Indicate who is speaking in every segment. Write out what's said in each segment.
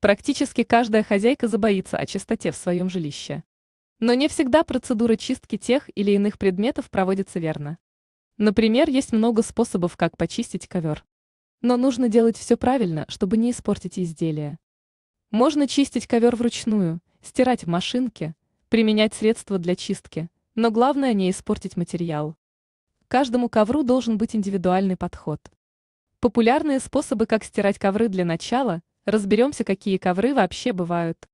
Speaker 1: Практически каждая хозяйка забоится о чистоте в своем жилище. Но не всегда процедура чистки тех или иных предметов проводится верно. Например, есть много способов, как почистить ковер. Но нужно делать все правильно, чтобы не испортить изделие. Можно чистить ковер вручную, стирать в машинке, применять средства для чистки, но главное не испортить материал. Каждому ковру должен быть индивидуальный подход. Популярные способы, как стирать ковры для начала – Разберемся, какие ковры вообще бывают.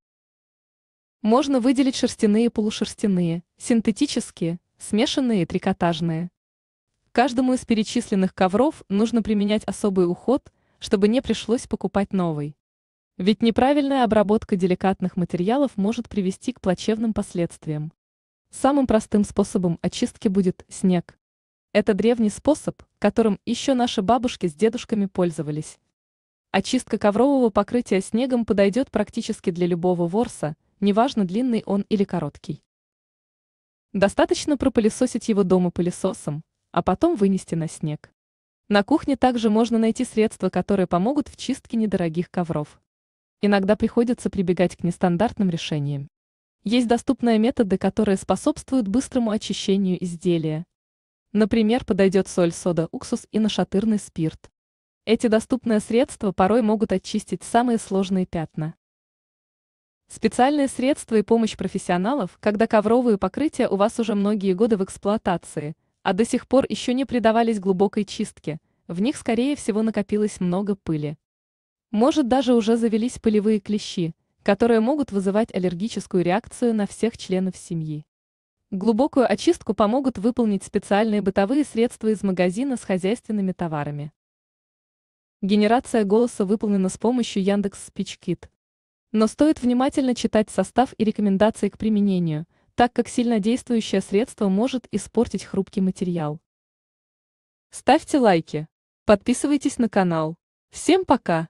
Speaker 1: Можно выделить шерстяные и полушерстяные, синтетические, смешанные и трикотажные. Каждому из перечисленных ковров нужно применять особый уход, чтобы не пришлось покупать новый. Ведь неправильная обработка деликатных материалов может привести к плачевным последствиям. Самым простым способом очистки будет снег. Это древний способ, которым еще наши бабушки с дедушками пользовались, Очистка коврового покрытия снегом подойдет практически для любого ворса, неважно длинный он или короткий. Достаточно пропылесосить его дома пылесосом, а потом вынести на снег. На кухне также можно найти средства, которые помогут в чистке недорогих ковров. Иногда приходится прибегать к нестандартным решениям. Есть доступные методы, которые способствуют быстрому очищению изделия. Например, подойдет соль, сода, уксус и нашатырный спирт. Эти доступные средства порой могут очистить самые сложные пятна. Специальные средства и помощь профессионалов, когда ковровые покрытия у вас уже многие годы в эксплуатации, а до сих пор еще не придавались глубокой чистке, в них скорее всего накопилось много пыли. Может даже уже завелись пылевые клещи, которые могут вызывать аллергическую реакцию на всех членов семьи. Глубокую очистку помогут выполнить специальные бытовые средства из магазина с хозяйственными товарами. Генерация голоса выполнена с помощью Яндекс Спичкит. Но стоит внимательно читать состав и рекомендации к применению, так как сильно действующее средство может испортить хрупкий материал. Ставьте лайки. Подписывайтесь на канал. Всем пока!